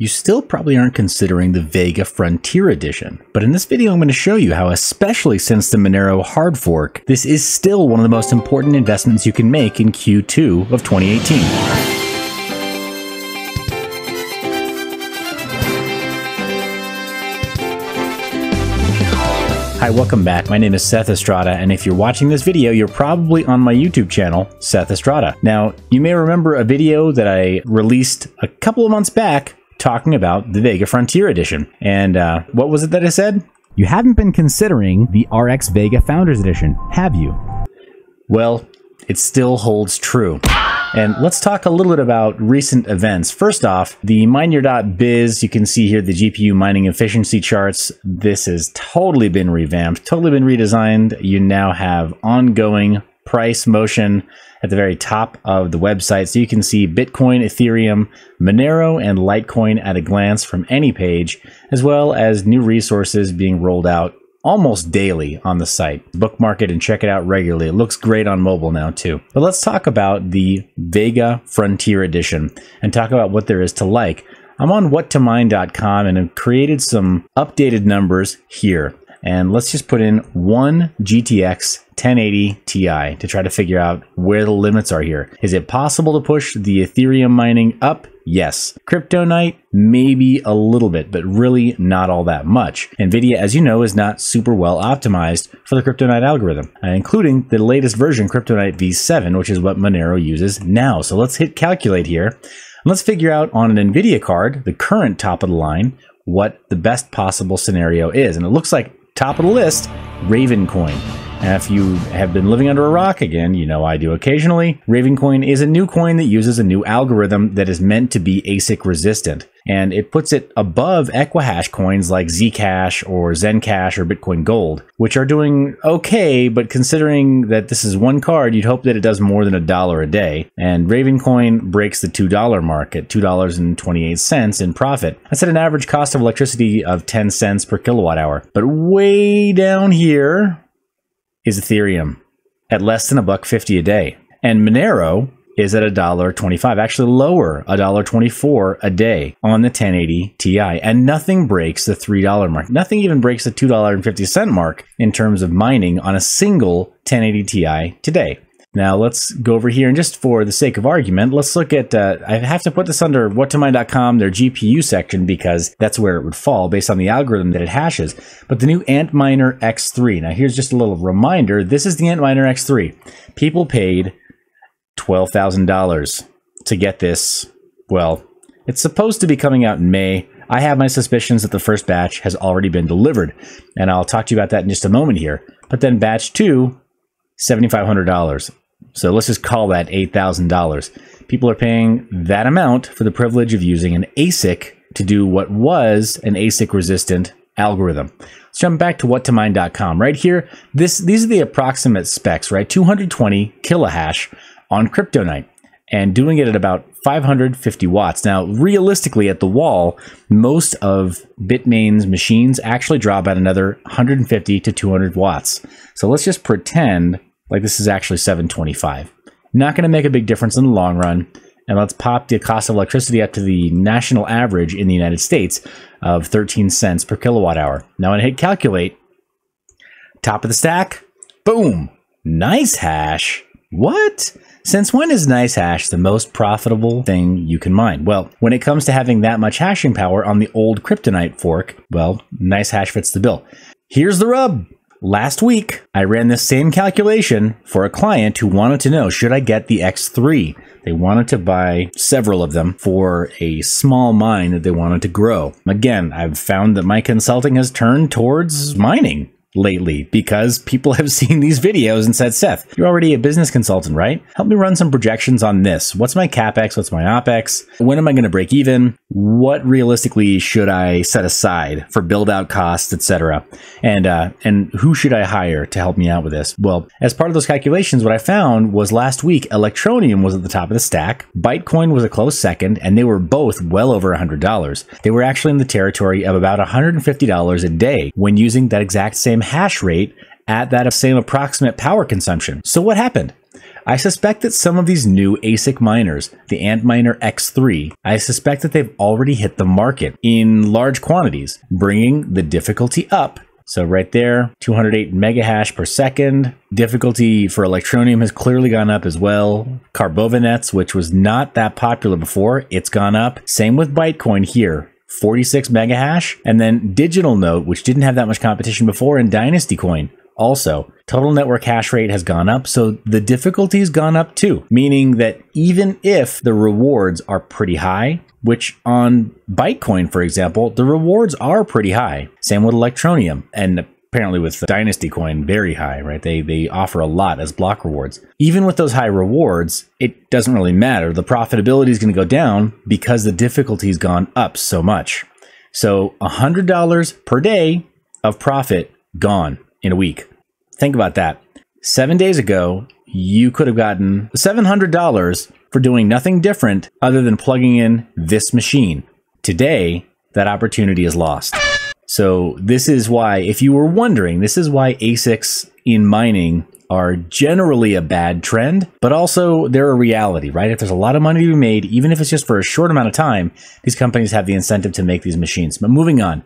You still probably aren't considering the Vega Frontier Edition, but in this video I'm going to show you how, especially since the Monero hard fork, this is still one of the most important investments you can make in Q2 of 2018. Hi, welcome back. My name is Seth Estrada, and if you're watching this video, you're probably on my YouTube channel, Seth Estrada. Now, you may remember a video that I released a couple of months back talking about the Vega Frontier Edition. And uh, what was it that I said? You haven't been considering the RX Vega Founders Edition, have you? Well, it still holds true. And let's talk a little bit about recent events. First off, the biz you can see here the GPU mining efficiency charts. This has totally been revamped, totally been redesigned. You now have ongoing price motion at the very top of the website. So you can see Bitcoin, Ethereum, Monero, and Litecoin at a glance from any page, as well as new resources being rolled out almost daily on the site. Bookmark it and check it out regularly. It looks great on mobile now too. But let's talk about the Vega Frontier Edition and talk about what there is to like. I'm on whattomine.com and have created some updated numbers here. And let's just put in one GTX 1080 Ti to try to figure out where the limits are here. Is it possible to push the Ethereum mining up? Yes. Kryptonite? Maybe a little bit, but really not all that much. NVIDIA, as you know, is not super well optimized for the Kryptonite algorithm, uh, including the latest version, Kryptonite v7, which is what Monero uses now. So let's hit calculate here. Let's figure out on an NVIDIA card, the current top of the line, what the best possible scenario is. And it looks like Top of the list, Raven Coin. And if you have been living under a rock, again, you know I do occasionally, Ravencoin is a new coin that uses a new algorithm that is meant to be ASIC resistant. And it puts it above Equihash coins like Zcash or Zencash or Bitcoin Gold, which are doing okay, but considering that this is one card, you'd hope that it does more than a dollar a day. And Ravencoin breaks the $2 mark at $2.28 in profit. That's at an average cost of electricity of 10 cents per kilowatt hour. But way down here, is Ethereum at less than a buck 50 a day. And Monero is at a dollar 25, actually lower, a dollar 24 a day on the 1080 Ti. And nothing breaks the $3 mark. Nothing even breaks the $2.50 mark in terms of mining on a single 1080 Ti today. Now let's go over here and just for the sake of argument, let's look at, uh, I have to put this under whattomine.com, their GPU section, because that's where it would fall based on the algorithm that it hashes. But the new Antminer X3. Now here's just a little reminder. This is the Antminer X3. People paid $12,000 to get this. Well, it's supposed to be coming out in May. I have my suspicions that the first batch has already been delivered, and I'll talk to you about that in just a moment here. But then batch two $7,500. So let's just call that $8,000. People are paying that amount for the privilege of using an ASIC to do what was an ASIC resistant algorithm. Let's jump back to whattomine.com. Right here, this these are the approximate specs, right? 220 kilohash on Kryptonite and doing it at about 550 watts. Now, realistically, at the wall, most of Bitmain's machines actually drop at another 150 to 200 watts. So let's just pretend like this is actually 725. Not going to make a big difference in the long run. And let's pop the cost of electricity up to the national average in the United States of 13 cents per kilowatt hour. Now when I hit calculate, top of the stack, boom, nice hash. What? Since when is nice hash the most profitable thing you can mine? Well, when it comes to having that much hashing power on the old kryptonite fork, well, nice hash fits the bill. Here's the rub. Last week, I ran this same calculation for a client who wanted to know should I get the X3? They wanted to buy several of them for a small mine that they wanted to grow. Again, I've found that my consulting has turned towards mining lately because people have seen these videos and said, Seth, you're already a business consultant, right? Help me run some projections on this. What's my CapEx? What's my OpEx? When am I going to break even? What realistically should I set aside for build out costs, etc.? And, uh, and who should I hire to help me out with this? Well, as part of those calculations, what I found was last week, Electronium was at the top of the stack. Bitcoin was a close second, and they were both well over $100. They were actually in the territory of about $150 a day when using that exact same hash rate at that same approximate power consumption. So what happened? I suspect that some of these new ASIC miners, the Antminer X3, I suspect that they've already hit the market in large quantities, bringing the difficulty up. So right there, 208 megahash per second. Difficulty for Electronium has clearly gone up as well. Carbovanets, which was not that popular before, it's gone up. Same with Bitcoin here. 46 mega hash, and then Digital Note, which didn't have that much competition before, and Dynasty Coin. Also, total network hash rate has gone up, so the difficulty's gone up too, meaning that even if the rewards are pretty high, which on Bitcoin, for example, the rewards are pretty high. Same with Electronium. And apparently with Dynasty Coin very high, right? They they offer a lot as block rewards. Even with those high rewards, it doesn't really matter. The profitability is going to go down because the difficulty's gone up so much. So $100 per day of profit gone in a week. Think about that. 7 days ago, you could have gotten $700 for doing nothing different other than plugging in this machine. Today, that opportunity is lost. So this is why, if you were wondering, this is why ASICs in mining are generally a bad trend, but also they're a reality, right? If there's a lot of money to be made, even if it's just for a short amount of time, these companies have the incentive to make these machines. But moving on,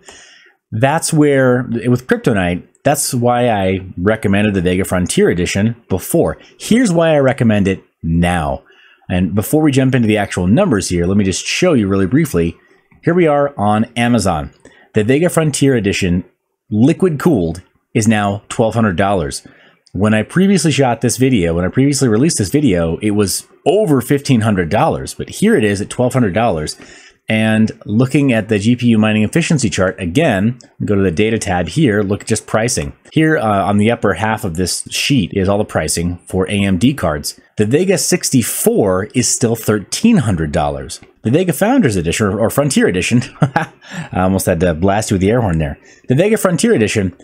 that's where with Kryptonite, that's why I recommended the Vega Frontier Edition before. Here's why I recommend it now. And before we jump into the actual numbers here, let me just show you really briefly. Here we are on Amazon. The Vega Frontier Edition, liquid cooled, is now $1,200. When I previously shot this video, when I previously released this video, it was over $1,500, but here it is at $1,200. And looking at the GPU mining efficiency chart again, go to the data tab here, look just pricing. Here uh, on the upper half of this sheet is all the pricing for AMD cards. The Vega 64 is still $1,300. The Vega Founders Edition, or, or Frontier Edition, I almost had to blast you with the air horn there. The Vega Frontier Edition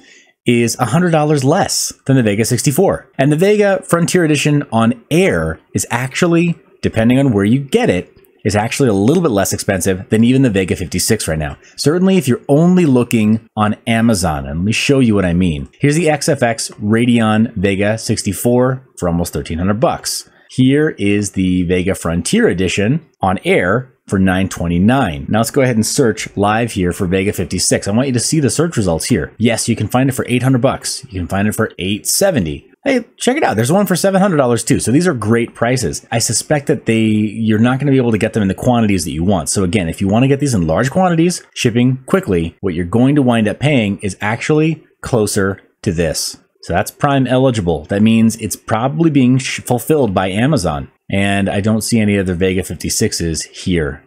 is $100 less than the Vega 64. And the Vega Frontier Edition on air is actually, depending on where you get it, is actually a little bit less expensive than even the Vega 56 right now. Certainly if you're only looking on Amazon, and let me show you what I mean. Here's the XFX Radeon Vega 64 for almost 1300 bucks. Here is the Vega Frontier Edition on air for 929. Now let's go ahead and search live here for Vega 56. I want you to see the search results here. Yes, you can find it for 800 bucks. You can find it for 870 hey, check it out. There's one for $700 too. So these are great prices. I suspect that they you're not going to be able to get them in the quantities that you want. So again, if you want to get these in large quantities, shipping quickly, what you're going to wind up paying is actually closer to this. So that's prime eligible. That means it's probably being sh- fulfilled by Amazon. And I don't see any other Vega 56s here.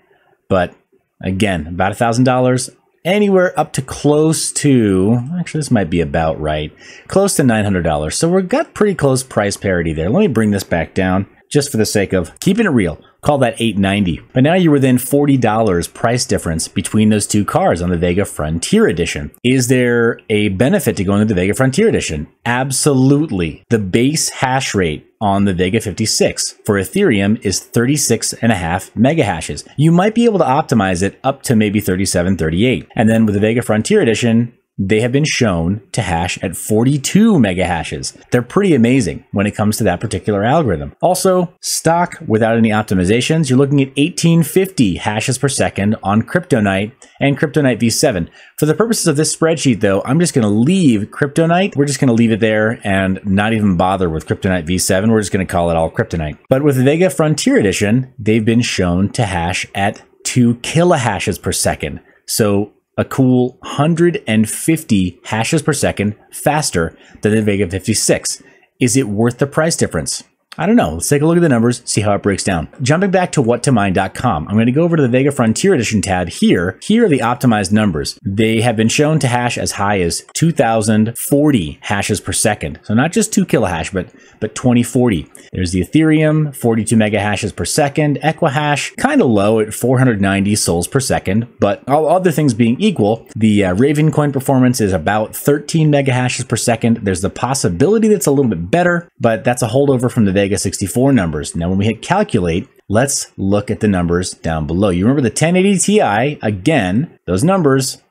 But again, about $1,000 anywhere up to close to actually this might be about right close to $900 so we've got pretty close price parity there let me bring this back down just for the sake of keeping it real Call that 890. But now you're within $40 price difference between those two cars on the Vega Frontier Edition. Is there a benefit to going to the Vega Frontier Edition? Absolutely. The base hash rate on the Vega 56 for Ethereum is 36 and a half megahashes. You might be able to optimize it up to maybe 37, 38. And then with the Vega Frontier Edition, they have been shown to hash at 42 megahashes. They're pretty amazing when it comes to that particular algorithm. Also, stock without any optimizations, you're looking at 1850 hashes per second on Kryptonite and Kryptonite v7. For the purposes of this spreadsheet, though, I'm just going to leave Kryptonite. We're just going to leave it there and not even bother with Kryptonite v7. We're just going to call it all Kryptonite. But with Vega Frontier Edition, they've been shown to hash at 2 kilohashes per second. So a cool 150 hashes per second faster than the Vega 56. Is it worth the price difference? I don't know. Let's take a look at the numbers, see how it breaks down. Jumping back to whattomine.com, I'm going to go over to the Vega Frontier Edition tab here. Here are the optimized numbers. They have been shown to hash as high as 2040 hashes per second. So not just 2 kilohash, but, but 2040. There's the Ethereum, 42 mega hashes per second. Equihash, kind of low at 490 souls per second, but all other things being equal, the uh, Raven coin performance is about 13 mega hashes per second. There's the possibility that's a little bit better, but that's a holdover from the Vega 64 numbers. Now, when we hit calculate, let's look at the numbers down below. You remember the 1080 Ti, again, those numbers,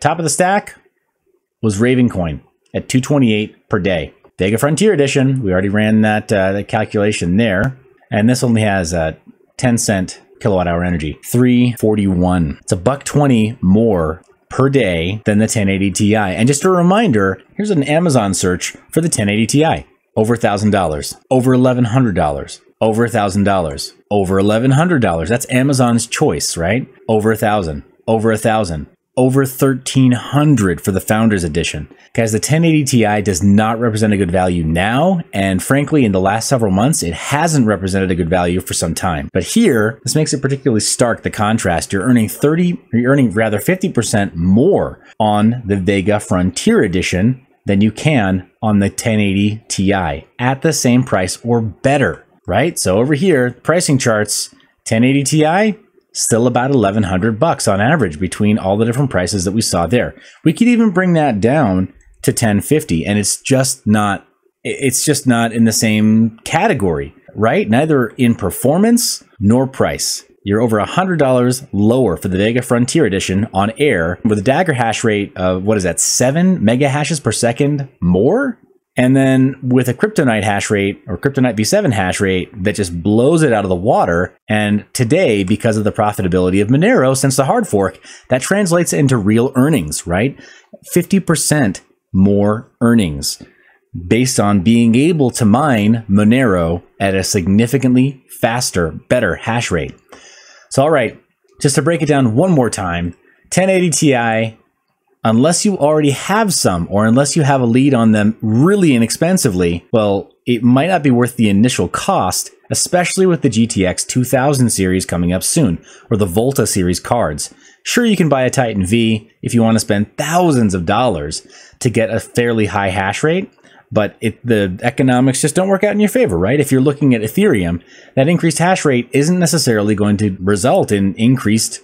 top of the stack was Ravencoin at 228 per day. Vega Frontier Edition, we already ran that, uh, that calculation there. And this only has a uh, 10 cent kilowatt hour energy, 341. It's a buck 20 more per day than the 1080 Ti. And just a reminder, here's an Amazon search for the 1080 Ti over $1,000, over $1,100, over $1,000, over $1,100. That's Amazon's choice, right? Over 1,000, over 1,000, over 1300 for the founders edition guys the 1080 ti does not represent a good value now and frankly in the last several months it hasn't represented a good value for some time but here this makes it particularly stark the contrast you're earning 30 you're earning rather 50% more on the vega frontier edition than you can on the 1080 Ti at the same price or better, right? So over here, pricing charts, 1080 Ti still about 1100 bucks on average between all the different prices that we saw there. We could even bring that down to 1050 and it's just not it's just not in the same category, right? Neither in performance nor price you're over $100 lower for the Vega Frontier Edition on air with a dagger hash rate of, what is that, seven mega hashes per second more? And then with a Kryptonite hash rate or Kryptonite v7 hash rate that just blows it out of the water. And today, because of the profitability of Monero since the hard fork, that translates into real earnings, right? 50% more earnings based on being able to mine Monero at a significantly faster, better hash rate. So, all right, just to break it down one more time 1080 Ti, unless you already have some or unless you have a lead on them really inexpensively, well, it might not be worth the initial cost, especially with the GTX 2000 series coming up soon, or the Volta series cards. Sure, you can buy a Titan V if you want to spend thousands of dollars to get a fairly high hash rate, but it, the economics just don't work out in your favor, right? If you're looking at Ethereum, that increased hash rate isn't necessarily going to result in increased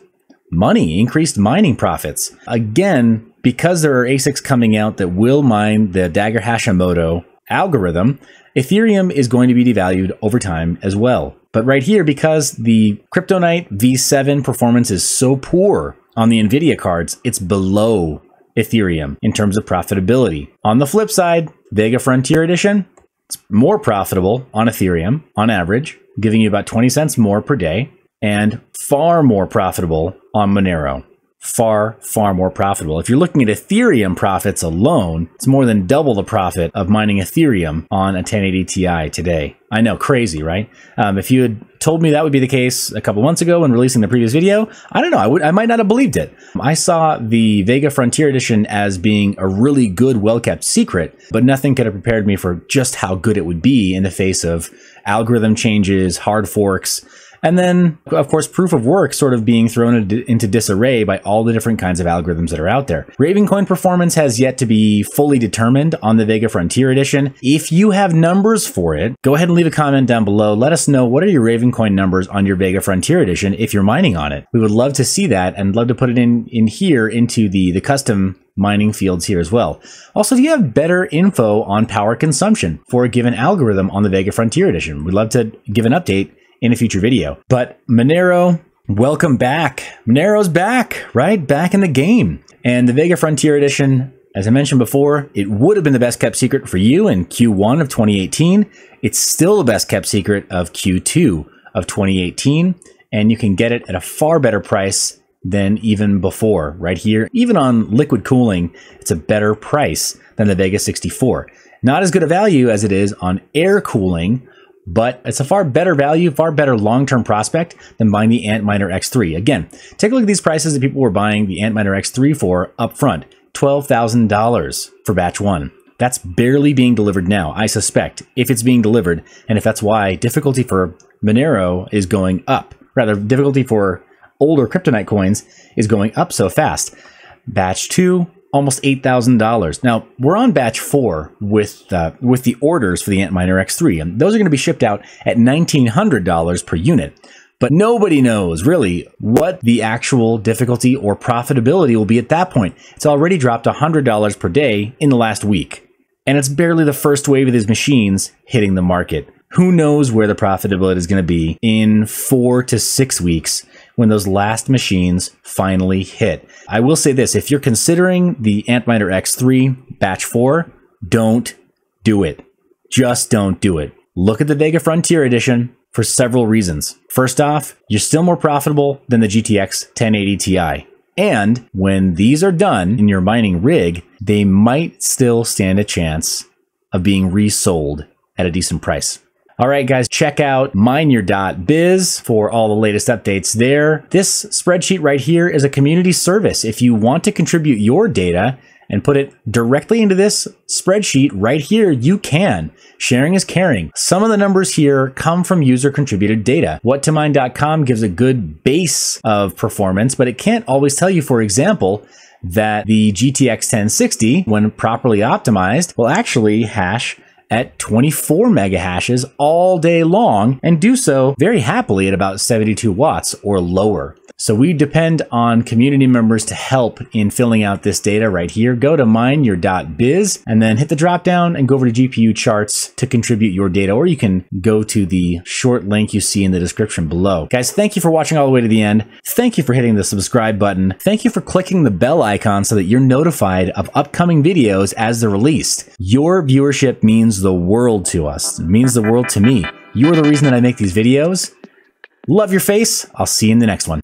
money, increased mining profits. Again, because there are ASICs coming out that will mine the Dagger Hashimoto algorithm, Ethereum is going to be devalued over time as well. But right here, because the Kryptonite V7 performance is so poor on the NVIDIA cards, it's below Ethereum in terms of profitability. On the flip side, Vega Frontier Edition, it's more profitable on Ethereum on average, giving you about 20 cents more per day, and far more profitable on Monero far, far more profitable. If you're looking at Ethereum profits alone, it's more than double the profit of mining Ethereum on a 1080 Ti today. I know, crazy, right? Um, if you had told me that would be the case a couple months ago when releasing the previous video, I don't know, I, would, I might not have believed it. I saw the Vega Frontier Edition as being a really good, well-kept secret, but nothing could have prepared me for just how good it would be in the face of algorithm changes, hard forks, and then, of course, proof of work sort of being thrown into disarray by all the different kinds of algorithms that are out there. Ravencoin performance has yet to be fully determined on the Vega Frontier Edition. If you have numbers for it, go ahead and leave a comment down below. Let us know what are your Ravencoin numbers on your Vega Frontier Edition if you're mining on it. We would love to see that and love to put it in, in here into the, the custom mining fields here as well. Also, if you have better info on power consumption for a given algorithm on the Vega Frontier Edition, we'd love to give an update in a future video. But Monero, welcome back. Monero's back, right? Back in the game. And the Vega Frontier Edition, as I mentioned before, it would have been the best kept secret for you in Q1 of 2018. It's still the best kept secret of Q2 of 2018. And you can get it at a far better price than even before, right here. Even on liquid cooling, it's a better price than the Vega 64. Not as good a value as it is on air cooling, but it's a far better value, far better long-term prospect than buying the Antminer X3. Again, take a look at these prices that people were buying the Antminer X3 for up front. $12,000 for batch one. That's barely being delivered now, I suspect, if it's being delivered, and if that's why difficulty for Monero is going up. Rather, difficulty for older kryptonite coins is going up so fast. Batch 2, almost eight thousand dollars. Now we're on batch four with uh, with the orders for the Antminer X3, and those are going to be shipped out at nineteen hundred dollars per unit. But nobody knows really what the actual difficulty or profitability will be at that point. It's already dropped $100 per day in the last week. And it's barely the first wave of these machines hitting the market. Who knows where the profitability is going to be in four to six weeks when those last machines finally hit. I will say this if you're considering the Antminer X3 batch 4, don't do it. Just don't do it. Look at the Vega Frontier Edition for several reasons. First off, you're still more profitable than the GTX 1080 Ti. And when these are done in your mining rig, they might still stand a chance of being resold at a decent price. All right, guys, check out mineyour.biz for all the latest updates there. This spreadsheet right here is a community service. If you want to contribute your data and put it directly into this spreadsheet right here, you can. Sharing is caring. Some of the numbers here come from user contributed data. WhatToMine.com gives a good base of performance, but it can't always tell you, for example, that the GTX 1060, when properly optimized, will actually hash at 24 megahashes all day long and do so very happily at about 72 watts or lower. So we depend on community members to help in filling out this data right here. Go to mineyour.biz and then hit the drop down and go over to GPU charts to contribute your data, or you can go to the short link you see in the description below. Guys, thank you for watching all the way to the end. Thank you for hitting the subscribe button. Thank you for clicking the bell icon so that you're notified of upcoming videos as they're released. Your viewership means the world to us. It means the world to me. You are the reason that I make these videos. Love your face. I'll see you in the next one.